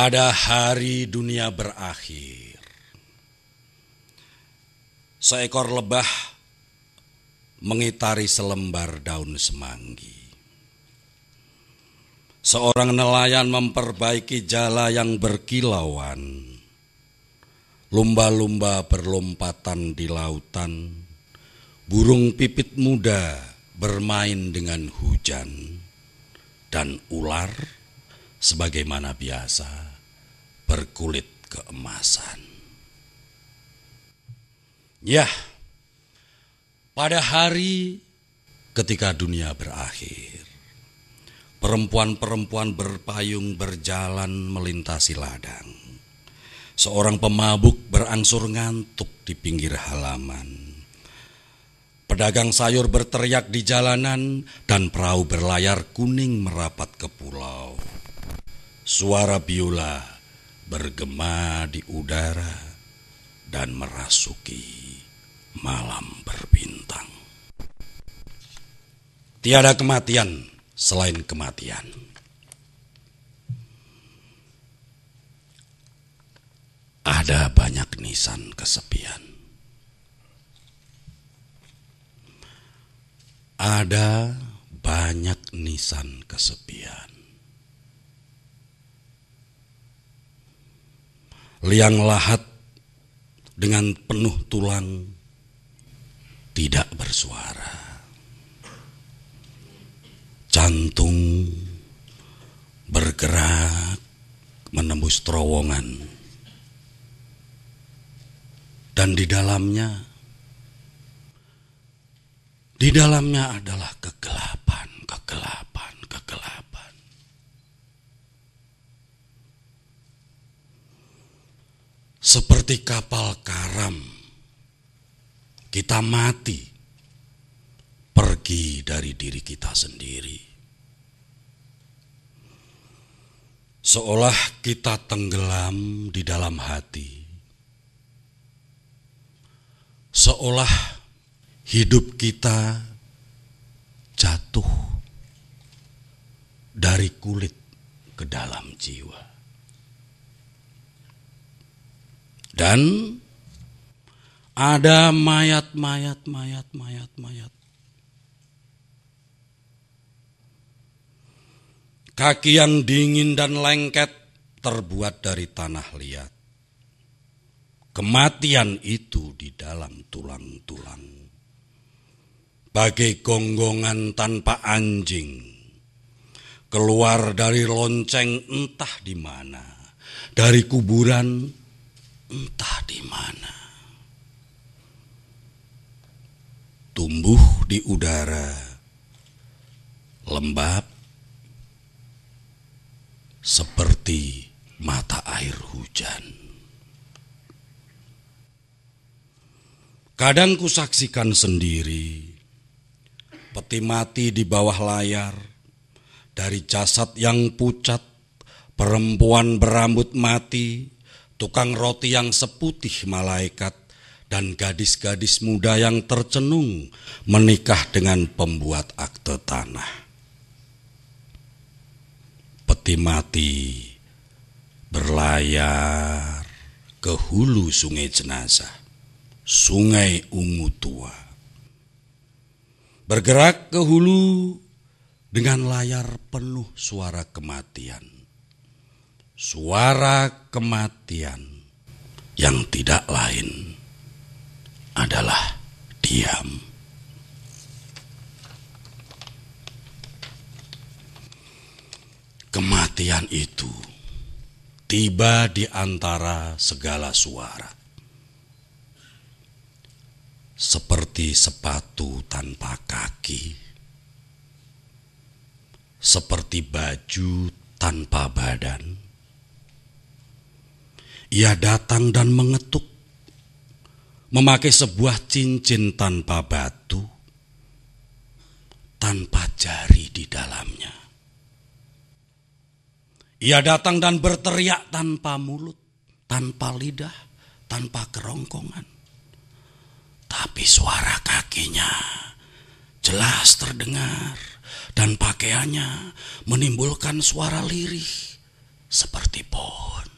pada hari dunia berakhir. Seekor lebah mengitari selembar daun semanggi. Seorang nelayan memperbaiki jala yang berkilauan. Lumba-lumba berlompatan di lautan. Burung pipit muda bermain dengan hujan dan ular sebagaimana biasa berkulit keemasan. Ya, pada hari ketika dunia berakhir, perempuan-perempuan berpayung berjalan melintasi ladang. Seorang pemabuk berangsur ngantuk di pinggir halaman. Pedagang sayur berteriak di jalanan dan perahu berlayar kuning merapat ke pulau. Suara biola bergema di udara dan merasuki malam berbintang. Tiada kematian selain kematian. Ada banyak nisan kesepian. Ada banyak nisan kesepian. liang lahat dengan penuh tulang tidak bersuara. Jantung bergerak menembus terowongan. Dan di dalamnya di dalamnya adalah kegelapan. seperti kapal karam. Kita mati pergi dari diri kita sendiri. Seolah kita tenggelam di dalam hati. Seolah hidup kita jatuh dari kulit ke dalam jiwa. Dan ada mayat, mayat, mayat, mayat, mayat. Kaki yang dingin dan lengket terbuat dari tanah liat. Kematian itu di dalam tulang-tulang. Bagai gonggongan tanpa anjing. Keluar dari lonceng entah di mana. Dari kuburan entah di mana. Tumbuh di udara, lembab, seperti mata air hujan. Kadang ku saksikan sendiri peti mati di bawah layar dari jasad yang pucat, perempuan berambut mati tukang roti yang seputih malaikat, dan gadis-gadis muda yang tercenung menikah dengan pembuat akte tanah. Peti mati berlayar ke hulu sungai jenazah, sungai ungu tua. Bergerak ke hulu dengan layar penuh suara kematian suara kematian yang tidak lain adalah diam. Kematian itu tiba di antara segala suara, seperti sepatu tanpa kaki, seperti baju tanpa badan ia datang dan mengetuk, memakai sebuah cincin tanpa batu, tanpa jari di dalamnya. Ia datang dan berteriak tanpa mulut, tanpa lidah, tanpa kerongkongan. Tapi suara kakinya jelas terdengar dan pakaiannya menimbulkan suara lirih seperti pohon.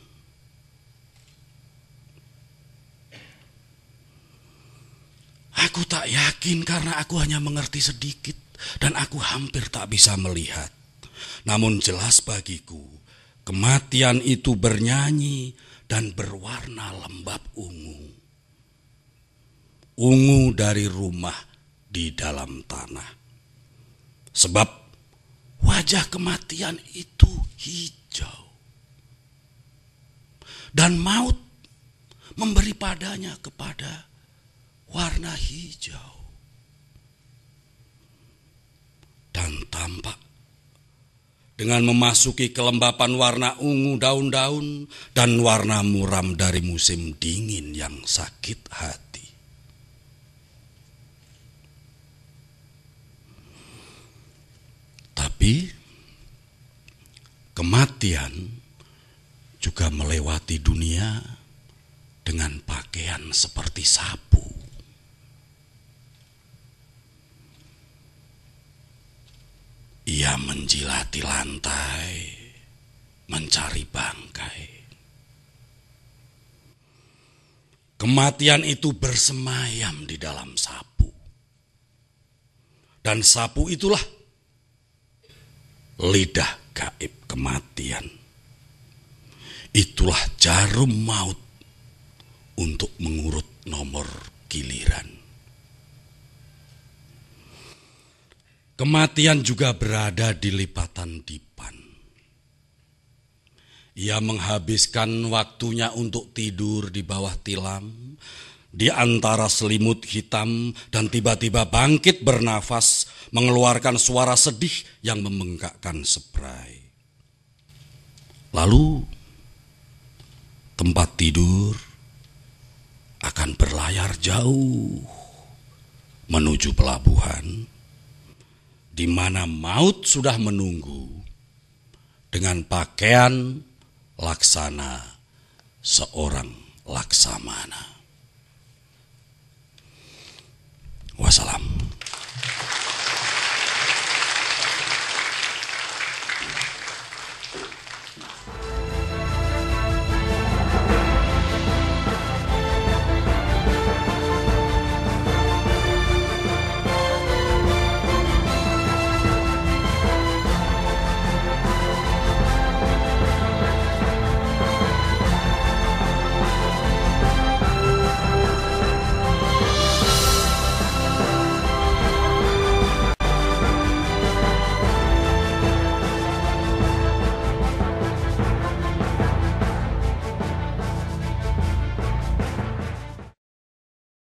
Aku tak yakin karena aku hanya mengerti sedikit dan aku hampir tak bisa melihat. Namun jelas bagiku, kematian itu bernyanyi dan berwarna lembab ungu. Ungu dari rumah di dalam tanah. Sebab wajah kematian itu hijau. Dan maut memberi padanya kepada warna hijau dan tampak dengan memasuki kelembapan warna ungu daun-daun dan warna muram dari musim dingin yang sakit hati. Tapi kematian juga melewati dunia dengan pakaian seperti sapu. ia menjilati lantai, mencari bangkai. Kematian itu bersemayam di dalam sapu. Dan sapu itulah lidah gaib kematian. Itulah jarum maut untuk mengurut nomor giliran. Kematian juga berada di lipatan dipan. Ia menghabiskan waktunya untuk tidur di bawah tilam, di antara selimut hitam, dan tiba-tiba bangkit bernafas, mengeluarkan suara sedih yang membengkakkan seprai. Lalu, tempat tidur akan berlayar jauh menuju pelabuhan di mana maut sudah menunggu dengan pakaian laksana seorang laksamana. Wassalam.